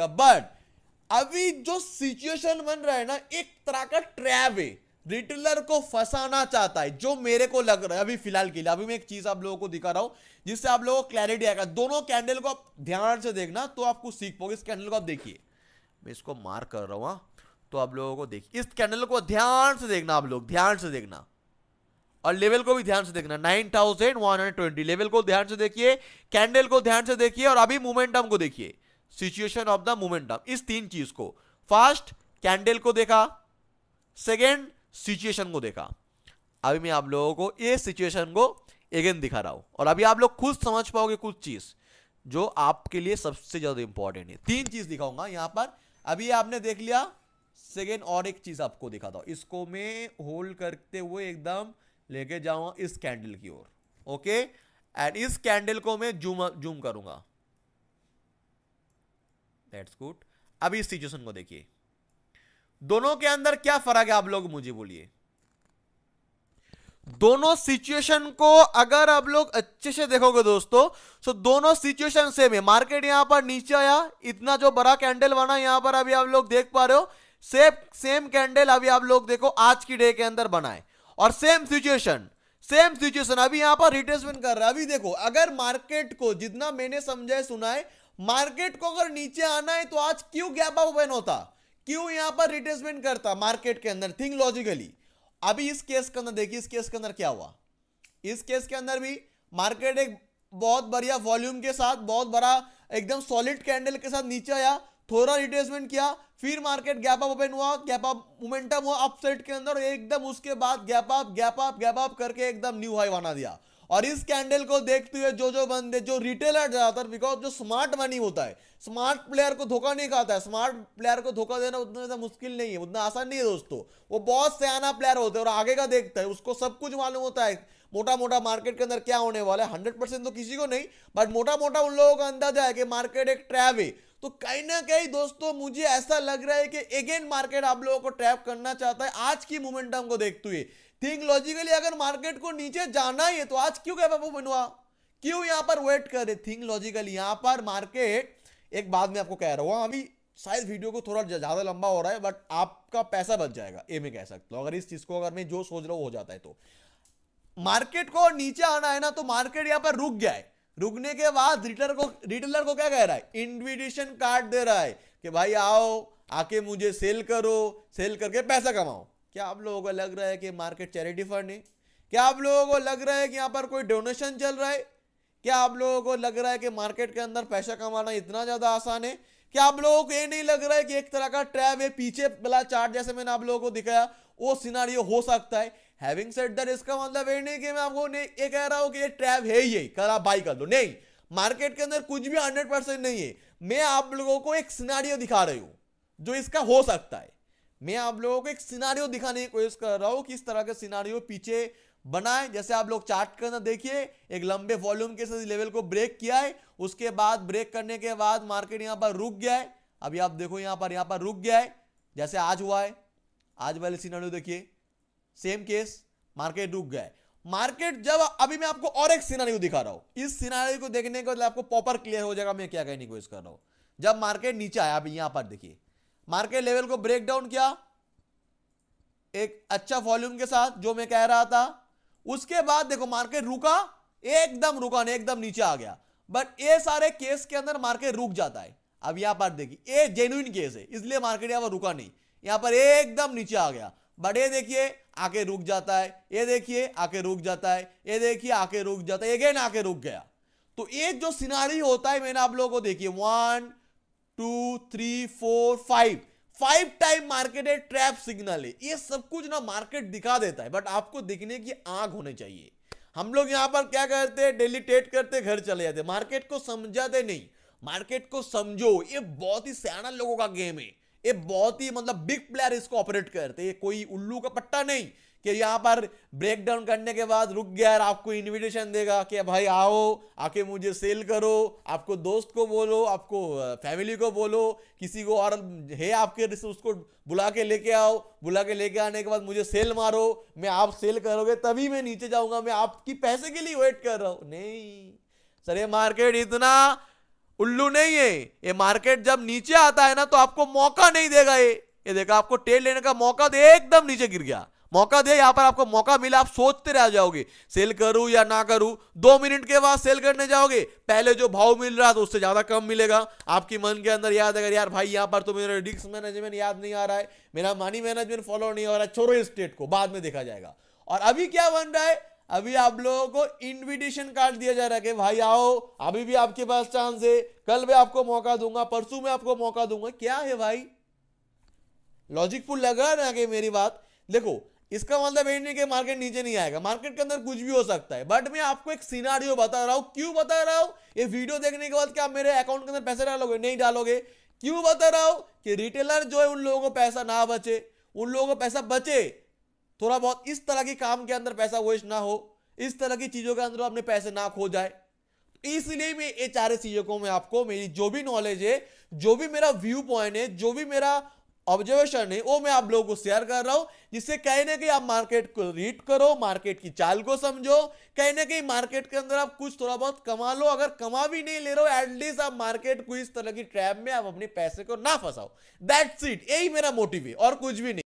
But अभी जो situation बन रहा है ना एक तरह का ट्रैप है रिटेलर को फंसाना चाहता है जो मेरे को लग रहा है अभी फिलहाल के लिए अभी मैं एक चीज आप लोगों को दिखा रहा हूं जिससे आप लोगों को क्लैरिटी आएगा दोनों कैंडल को आप ध्यान से देखना तो आप कुछ सीख पाओगे इस कैंडल को आप देखिए मैं इसको मार्क कर रहा हूं हाँ। तो आप लोगों को देखिए इस कैंडल को ध्यान से देखना आप लोग ध्यान से देखना और लेवल को भी ध्यान से देखना 9120 लेवल को ध्यान से देखिए कैंडल को ध्यान से देखिए और अभी मोमेंटम को देखिए सिचुएशन ऑफ द मोमेंटम इस तीन चीज को फर्स्ट कैंडल को देखा सेकेंड सिचुएशन को देखा अभी मैं आप लोगों को ये सिचुएशन को अगेन दिखा रहा हूं और अभी आप लोग खुद समझ पाओगे कुछ चीज जो आपके लिए सबसे ज्यादा इंपॉर्टेंट है तीन चीज दिखाऊंगा यहां पर अभी आपने देख लिया सेकेंड और एक चीज आपको दिखाता हूं इसको मैं होल्ड करते हुए एकदम लेके जाऊंगा इस कैंडल की ओर ओके एंड इस कैंडल को मैं जूम जूम करूंगा दैट्स गुड अभी इस सिचुएशन को देखिए दोनों के अंदर क्या फर्क है आप लोग मुझे बोलिए दोनों सिचुएशन को अगर आप लोग अच्छे से देखोगे दोस्तों तो दोनों सिचुएशन सेम है मार्केट यहां पर नीचे आया इतना जो बड़ा कैंडल बना यहां पर अभी आप लोग देख पा रहे हो सेम सेम कैंडल अभी आप लोग देखो आज की डे के अंदर बनाए और सेम सिचुएशन सेम सिचुएशन अभी यहां पर रिटेसमेंट कर रहा है अभी देखो अगर मार्केट को जितना मैंने समझा है सुना है मार्केट को अगर नीचे आना है तो आज क्यों गैप अप ओपन होता क्यों यहां पर रिटेसमेंट करता मार्केट के अंदर थिंक लॉजिकली अभी इस केस के अंदर देखिए इस केस के अंदर क्या हुआ इस केस के अंदर भी मार्केट एक बहुत बढ़िया वॉल्यूम के साथ बहुत बड़ा एकदम सॉलिड कैंडल के साथ नीचे आया थोड़ा रिटेसमेंट किया फिर मार्केट गैप अप ओपन हुआ गैप अप मोमेंटम हुआ अपसेट के अंदर एकदम उसके बाद gap up gap up gap up करके एकदम न्यू हाई बना दिया और इस कैंडल को देखते हुए जो जो बंदे जो रिटेलर ज्यादातर बिकॉज जो स्मार्ट मनी होता है स्मार्ट प्लेयर को धोखा नहीं खाता है स्मार्ट प्लेयर को धोखा देना उतना मुश्किल नहीं है उतना आसान नहीं है दोस्तों वो बहुत सयाना प्लेयर होते हैं और आगे का देखता है उसको सब कुछ मालूम होता है मोटा मोटा मार्केट के अंदर क्या होने वाला है हंड्रेड परसेंट तो किसी को नहीं बट मोटा मोटा उन लोगों का अंदाजा है कि मार्केट एक ट्रैप है तो कहीं ना कहीं दोस्तों मुझे ऐसा लग रहा है कि अगेन मार्केट आप लोगों को ट्रैप करना चाहता है आज की मोमेंटम को देखते हुए थिंक लॉजिकली अगर मार्केट को नीचे जाना ही है तो आज क्यों कैपअप बनवा क्यों यहां पर वेट रहे थिंक लॉजिकली यहां पर मार्केट एक बात में आपको कह रहा हूं अभी शायद वीडियो को थोड़ा ज़्यादा लंबा हो रहा है बट आपका पैसा बच जाएगा ये मैं कह सकता हूँ अगर इस चीज़ को अगर मैं जो सोच रहा हूँ हो जाता है तो मार्केट को नीचे आना है ना तो मार्केट यहाँ पर रुक गया है रुकने के बाद रिटेलर को रिटेलर को क्या कह रहा है इन्विटेशन कार्ड दे रहा है कि भाई आओ आके मुझे सेल करो सेल करके पैसा कमाओ क्या आप लोगों को लग रहा है कि मार्केट चैरिटी फंड है क्या आप लोगों को लग रहा है कि यहाँ पर कोई डोनेशन चल रहा है क्या आप लोगों को लग रहा है कि मार्केट के अंदर पैसा कमाना इतना ज़्यादा आसान है क्या आप लोगों को ये नहीं लग रहा है कि एक तरह का ट्रैप है पीछे वाला चार्ट जैसे मैंने आप लोगों को दिखाया वो सिनारियो हो सकता है हैविंग सेट दैट इसका मतलब ये नहीं कि मैं आपको नहीं ये कह रहा हूँ कि ये ट्रैप है ही कल आप बाई कर लो नहीं मार्केट के अंदर कुछ भी हंड्रेड परसेंट नहीं है मैं आप लोगों को एक सिनारियो दिखा रही हूं जो इसका हो सकता है मैं आप लोगों को एक सिनारियो दिखाने की कोशिश कर रहा हूं कि इस तरह का सिनारियो पीछे बनाए जैसे आप लोग चार्ट के अंदर देखिए एक लंबे वॉल्यूम के साथ लेवल को ब्रेक किया है उसके बाद ब्रेक करने के बाद मार्केट यहाँ पर रुक गया है अभी आप देखो यहाँ पर यहाँ पर रुक गया है जैसे आज हुआ है आज वाले सीनारियो देखिए सेम केस मार्केट रुक गया है मार्केट जब अभी मैं आपको और एक सीनारियो दिखा रहा हूँ इस सीनारियो को देखने के बाद आपको प्रॉपर क्लियर हो जाएगा मैं क्या कहने की कोशिश कर रहा हूँ जब मार्केट नीचे आया अभी यहाँ पर देखिए मार्केट लेवल को ब्रेक डाउन किया एक अच्छा वॉल्यूम के साथ जो मैं कह रहा था उसके बाद देखो मार्केट रुका एकदम रुका नहीं एकदम नीचे आ गया बट ये सारे केस के अंदर मार्केट रुक जाता है अब यहां पर देखिए ये केस है इसलिए मार्केट यहां पर रुका नहीं यहां पर एकदम नीचे आ गया बट ये देखिए आके रुक जाता है ये देखिए आके रुक जाता है ये देखिए आके रुक जाता है अगेन आके रुक गया तो ये जो सिनारी होता है मैंने आप लोगों को देखिए one two three four five five time marketed trap signal है ये सब कुछ ना मार्केट दिखा देता है बट आपको दिखने की आग होने चाहिए हम लोग यहाँ पर क्या करते हैं डेली ट्रेड करते घर चले जाते मार्केट को समझाते नहीं मार्केट को समझो ये बहुत ही सियाना लोगों का गेम है ये बहुत ही मतलब बिग प्लेयर इसको ऑपरेट करते ये कोई उल्लू का पट्टा नहीं कि यहाँ पर ब्रेक डाउन करने के बाद रुक गया और आपको इनविटेशन देगा कि भाई आओ आके मुझे सेल करो आपको दोस्त को बोलो आपको फैमिली को बोलो किसी को और है आपके उसको बुला के लेके आओ बुला के लेके आने के बाद मुझे सेल मारो मैं आप सेल करोगे तभी मैं नीचे जाऊँगा मैं आपकी पैसे के लिए वेट कर रहा हूँ नहीं सर ये मार्केट इतना उल्लू नहीं है ये मार्केट जब नीचे आता है ना तो आपको मौका नहीं देगा ये ये देखा आपको टेल लेने का मौका तो एकदम नीचे गिर गया मौका दिया यहाँ पर आपको मौका मिला आप सोचते रह जाओगे सेल करूं या ना करूं दो मिनट के बाद सेल करने जाओगे पहले जो भाव मिल रहा था उससे ज़्यादा कम मिलेगा आपकी मन के अंदर याद अगर यार भाई यहाँ पर तो मेरा रिस्क मैनेजमेंट याद नहीं आ रहा है मेरा मनी मैनेजमेंट फॉलो नहीं हो रहा है छोरो स्टेट को बाद में देखा जाएगा और अभी क्या बन रहा है अभी आप लोगों को इनविटेशन कार्ड दिया जा रहा है कि भाई आओ अभी भी आपके पास चांस है कल मैं आपको मौका दूंगा परसों में आपको मौका दूंगा क्या है भाई लॉजिकफुल लगा ना कि मेरी बात देखो इसका मतलब ये नहीं कि मार्केट नीचे नहीं आएगा मार्केट के अंदर कुछ भी हो सकता है बट मैं आपको एक सीनारियो बता रहा हूँ क्यों बता रहा हूँ ये वीडियो देखने के बाद क्या मेरे अकाउंट के अंदर पैसे डालोगे नहीं डालोगे क्यों बता रहा हूँ कि रिटेलर जो है उन लोगों को पैसा ना बचे उन लोगों को पैसा बचे थोड़ा बहुत इस तरह के काम के अंदर पैसा वेस्ट ना हो इस तरह की चीज़ों के अंदर अपने पैसे ना खो जाए तो इसलिए मैं ये चार चीज़ों को मैं आपको मेरी जो भी नॉलेज है जो भी मेरा व्यू पॉइंट है जो भी मेरा ऑब्जर्वेशन है वो मैं आप लोगों को शेयर कर रहा हूँ जिससे कहीं ना कहीं आप मार्केट को रीड करो मार्केट की चाल को समझो कहीं ना कहीं मार्केट के अंदर आप कुछ थोड़ा बहुत कमा लो अगर कमा भी नहीं ले रहे हो एटलीस्ट आप मार्केट को इस तरह की ट्रैप में आप अपने पैसे को ना फंसाओ दैट्स इट यही मेरा मोटिव है और कुछ भी नहीं